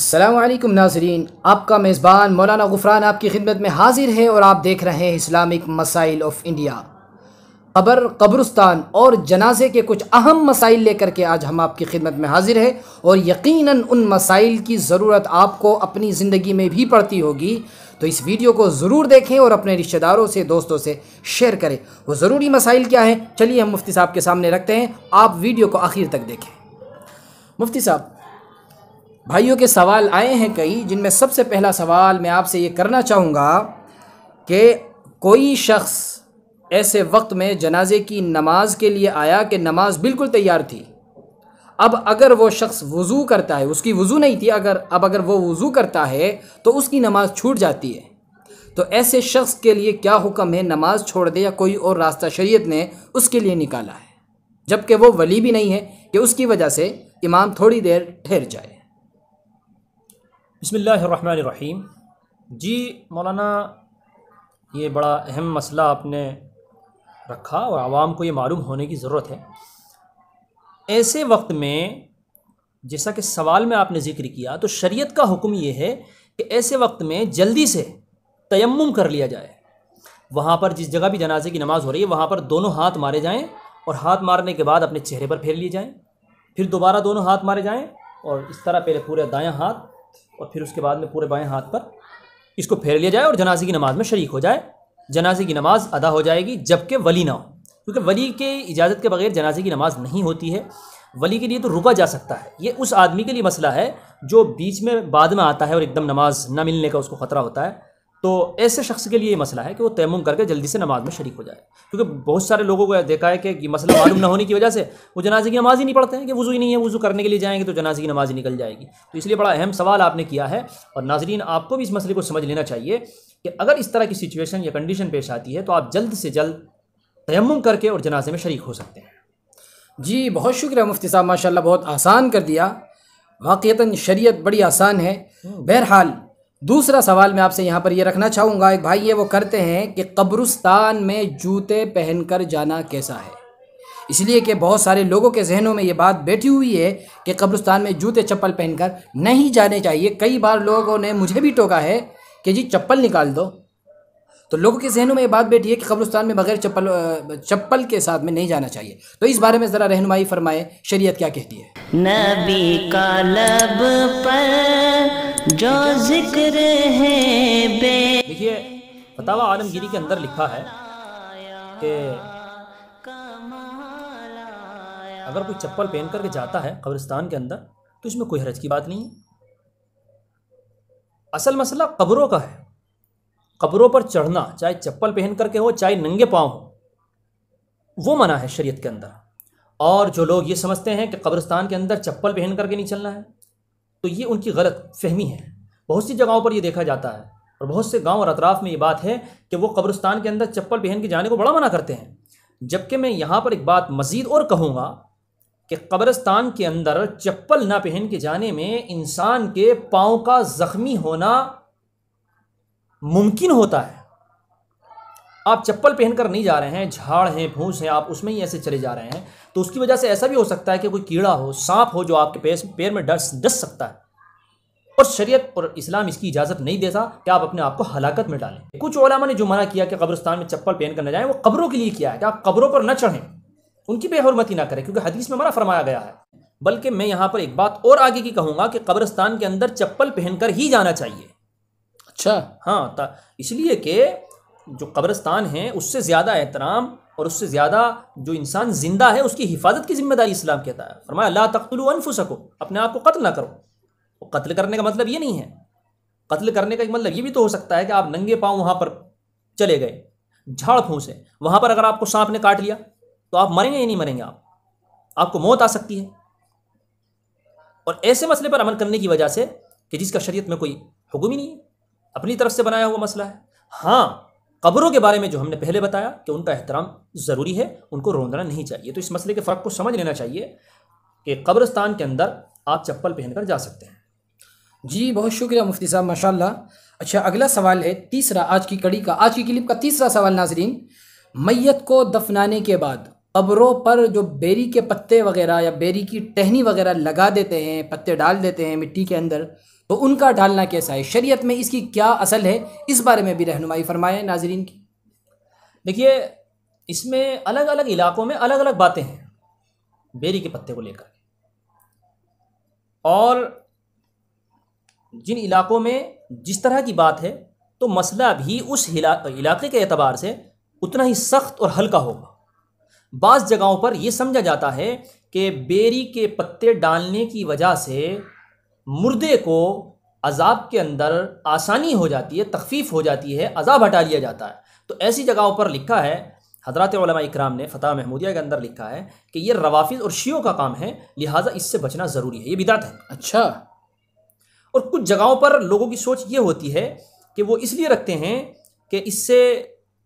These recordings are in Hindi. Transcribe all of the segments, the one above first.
अल्लाम नाजरीन आपका मेज़बान मौलाना गुफरान आपकी खिदमत में हाजिर है और आप देख रहे हैं इस्लामिक मसाइल ऑफ इंडिया कबर कब्रस्तान और जनाजे के कुछ अहम मसाइल लेकर के आज हम आपकी खिदमत में हाजिर है और यकीनन उन मसाइल की ज़रूरत आपको अपनी ज़िंदगी में भी पड़ती होगी तो इस वीडियो को ज़रूर देखें और अपने रिश्तेदारों से दोस्तों से शेयर करें वो ज़रूरी मसाइल क्या हैं चलिए हम मुफ्ती साहब के सामने रखते हैं आप वीडियो को आखिर तक देखें मुफ्ती साहब भाइयों के सवाल आए हैं कई जिनमें सबसे पहला सवाल मैं आपसे ये करना चाहूँगा कि कोई शख्स ऐसे वक्त में जनाजे की नमाज के लिए आया कि नमाज बिल्कुल तैयार थी अब अगर वो शख्स वज़ू करता है उसकी वज़ू नहीं थी अगर अब अगर वो वज़ू करता है तो उसकी नमाज छूट जाती है तो ऐसे शख्स के लिए क्या हुक्म है नमाज छोड़ दे या कोई और रास्ता शरीयत ने उसके लिए निकाला है जबकि वो वली भी नहीं है कि उसकी वजह से इमाम थोड़ी देर ठहर जाए बसमीम जी मौलाना ये बड़ा अहम मसला आपने रखा और आवाम को ये मालूम होने की ज़रूरत है ऐसे वक्त में जैसा कि सवाल में आपने ज़िक्र किया तो शरीयत का हुक्म ये है कि ऐसे वक्त में जल्दी से तयम कर लिया जाए वहाँ पर जिस जगह भी जनाजे की नमाज़ हो रही है वहाँ पर दोनों हाथ मारे जाएँ और हाथ मारने के बाद अपने चेहरे पर फेर लिए जाएँ फिर दोबारा दोनों हाथ मारे जाएँ और इस तरह पहले पूरे दायां हाथ और फिर उसके बाद में पूरे बाएं हाथ पर इसको फेर लिया जाए और जनाजे की नमाज में शरीक हो जाए जनाजे की नमाज अदा हो जाएगी जबकि वली ना हो क्योंकि वली के इजाज़त के बगैर जनाजे की नमाज नहीं होती है वली के लिए तो रुका जा सकता है ये उस आदमी के लिए मसला है जो बीच में बाद में आता है और एकदम नमाज ना मिलने का उसको ख़तरा होता है तो ऐसे शख्स के लिए ये मसला है कि वो तयम करके जल्दी से नमाज में शरीक हो जाए क्योंकि बहुत सारे लोगों को देखा है कि मसला मालूम न होने की वजह से वो जनाजे की नमाज ही नहीं पढ़ते हैं कि वज़ू ही नहीं है वज़ू करने के लिए जाएंगे तो जनाजे की नमाज ही निकल जाएगी तो इसलिए बड़ा अहम सवाल आपने किया है और नाजरीन आपको भी इस मसले को समझ लेना चाहिए कि अगर इस तरह की सिचुएशन या कंडीशन पेश आती है तो आप जल्द से जल्द तयम करके और जनाजे में शरीक हो सकते हैं जी बहुत शुक्रिया मुफ्ती साहब माशा बहुत आसान कर दिया वाक़ता शरीय बड़ी आसान है हम्म। बहरहाल दूसरा सवाल मैं आपसे यहाँ पर ये रखना चाहूँगा एक भाई ये वो करते हैं कि कब्रस्तान में जूते पहनकर जाना कैसा है इसलिए कि बहुत सारे लोगों के जहनों में ये बात बैठी हुई है कि कब्रुस्तान में जूते चप्पल पहनकर नहीं जाने चाहिए कई बार लोगों ने मुझे भी टोका है कि जी चप्पल निकाल दो तो लोगों के जहनों में ये बात बैठी है कि कब्रस्तान में बगैर चप्पल चप्पल के साथ में नहीं जाना चाहिए तो इस बारे में ज़रा रहनुमाई फरमाए शरीयत क्या कहती है नबी का लब पर जो जिक्र है बे देखिए फतावा आलमगिरी के अंदर लिखा है कि अगर कोई चप्पल पहन करके जाता है कब्रिस्तान के अंदर तो इसमें कोई हरज की बात नहीं है असल मसला कब्रों का है कब्रों पर चढ़ना चाहे चप्पल पहन करके हो चाहे नंगे पाँव हो वो मना है शरीयत के अंदर और जो लोग ये समझते हैं कि कब्रस्तान के अंदर चप्पल पहन करके नहीं चलना है तो ये उनकी गलत फहमी है बहुत सी जगहों पर यह देखा जाता है और बहुत से गांव और अतराफ़ में ये बात है कि वो कब्रस्तान के अंदर चप्पल पहन के जाने को बड़ा मना करते हैं जबकि मैं यहाँ पर एक बात मज़ीद और कहूँगा कि कब्रिस्तान के अंदर चप्पल ना पहन के जाने में इंसान के पाँव का ज़ख्मी होना मुमकिन होता है आप चप्पल पहनकर नहीं जा रहे हैं झाड़ हैं भूस हैं आप उसमें ही ऐसे चले जा रहे हैं तो उसकी वजह से ऐसा भी हो सकता है कि कोई कीड़ा हो सांप हो जो आपके पैर पैर में डस डस सकता है और शरीयत और इस्लाम इसकी इजाज़त नहीं देता कि आप अपने आप को हलाकत में डालें कुछ ओलामा ने जो मना किया कि कब्रस्तान में चप्पल पहन कर न जाएं वो कब्रों के लिए किया है कि आप कब्रों पर न चढ़ें उनकी बेहरमती ना करें क्योंकि हदीस में मना फरमाया गया है बल्कि मैं यहाँ पर एक बात और आगे की कहूँगा कि कब्रस्तान के अंदर चप्पल पहनकर ही जाना चाहिए अच्छा हाँ इसलिए कि जो कब्रस्तान है उससे ज़्यादा एहतराम और उससे ज़्यादा जो इंसान ज़िंदा है उसकी हिफाजत की जिम्मेदारी इस्लाम कहता है फरमाया अल्लाह तख्तलुअनफु सको अपने आप को कत्ल ना करो तो कत्ल करने का मतलब ये नहीं है कत्ल करने का मतलब ये भी तो हो सकता है कि आप नंगे पाँव वहाँ पर चले गए झाड़ फूँसे वहाँ पर अगर आपको सांप ने काट लिया तो आप मरेंगे या नहीं मरेंगे आप आपको मौत आ सकती है और ऐसे मसले पर अमल करने की वजह से कि जिसका शरीयत में कोई हुक्म ही नहीं है अपनी तरफ से बनाया हुआ मसला है हाँ कब्रों के बारे में जो हमने पहले बताया कि उनका एहतराम ज़रूरी है उनको रोंदना नहीं चाहिए तो इस मसले के फ़र्क को समझ लेना चाहिए कि कब्रस्तान के अंदर आप चप्पल पहनकर जा सकते हैं जी बहुत शुक्रिया मुफ्ती साहब माशाल्लाह अच्छा अगला सवाल है तीसरा आज की कड़ी का आज की क्लिप का तीसरा सवाल नाजरीन मैत को दफनाने के बाद कब्रों पर जो बेरी के पत्ते वगैरह या बेरी की टहनी वगैरह लगा देते हैं पत्ते डाल देते हैं मिट्टी के अंदर तो उनका डालना कैसा है शरीयत में इसकी क्या असल है इस बारे में भी रहनुमाई फरमाए नाजरीन की देखिए इसमें अलग अलग इलाकों में अलग अलग बातें हैं बेरी के पत्ते को लेकर और जिन इलाकों में जिस तरह की बात है तो मसला भी उस इलाके के अतबार से उतना ही सख्त और हल्का होगा बाज़ जगहों पर यह समझा जाता है कि बेरी के पत्ते डालने की वजह से मुर्दे को अजाब के अंदर आसानी हो जाती है तखफीफ हो जाती है अजाब हटा लिया जाता है तो ऐसी जगहों पर लिखा है हजरत इकराम ने फ़तह महमूदिया के अंदर लिखा है कि ये रवाफिज और शियों का काम है लिहाजा इससे बचना ज़रूरी है ये बिदात है अच्छा और कुछ जगहों पर लोगों की सोच ये होती है कि वो इसलिए रखते हैं कि इससे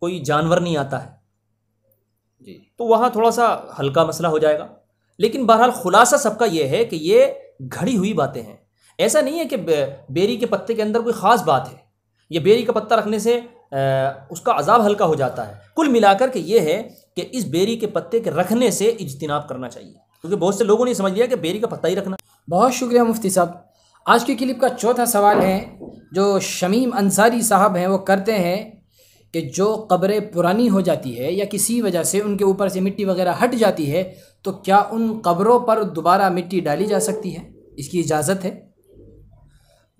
कोई जानवर नहीं आता है जी तो वहाँ थोड़ा सा हल्का मसला हो जाएगा लेकिन बहरहाल खुलासा सबका यह है कि ये घड़ी हुई बातें हैं ऐसा नहीं है कि बेरी के पत्ते के अंदर कोई ख़ास बात है यह बेरी का पत्ता रखने से उसका अजाब हल्का हो जाता है कुल मिलाकर के ये है कि इस बेरी के पत्ते के रखने से इजतनाब करना चाहिए क्योंकि बहुत से लोगों ने समझ लिया कि बेरी का पत्ता ही रखना बहुत शुक्रिया मुफ्ती साहब आज की क्लिप का चौथा सवाल है जो शमीम अंसारी साहब हैं वो करते हैं कि जो कब्रें पुरानी हो जाती है या किसी वजह से उनके ऊपर से मिट्टी वगैरह हट जाती है तो क्या उन कब्रों पर दोबारा मिट्टी डाली जा सकती है इसकी इजाज़त है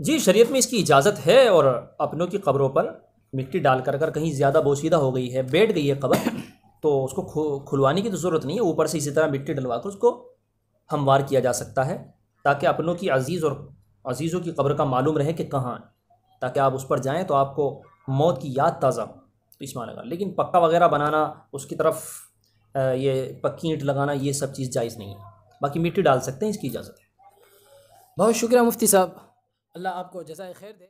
जी शरीयत में इसकी इजाज़त है और अपनों की कब्रों पर मिट्टी डाल कर कर कहीं ज़्यादा बोशीदा हो गई है बैठ गई है कब्र तो उसको खुलवाने की तो ज़रूरत नहीं है ऊपर से इसी तरह मिट्टी डलवा कर उसको हमवार किया जा सकता है ताकि अपनों की अजीज़ और अजीज़ों की कब्र का मालूम रहे कि कहाँ ताकि आप उस पर जाएँ तो आपको मौत की याद ताज़ा हो तो इस माना लेकिन पक्का वगैरह बनाना उसकी तरफ ये पक्की ईंट लगाना ये सब चीज़ जायज़ नहीं है बाकी मिट्टी डाल सकते हैं इसकी इजाज़त है बहुत शुक्रिया मुफ्ती साहब अल्लाह आपको जजाय खैर दे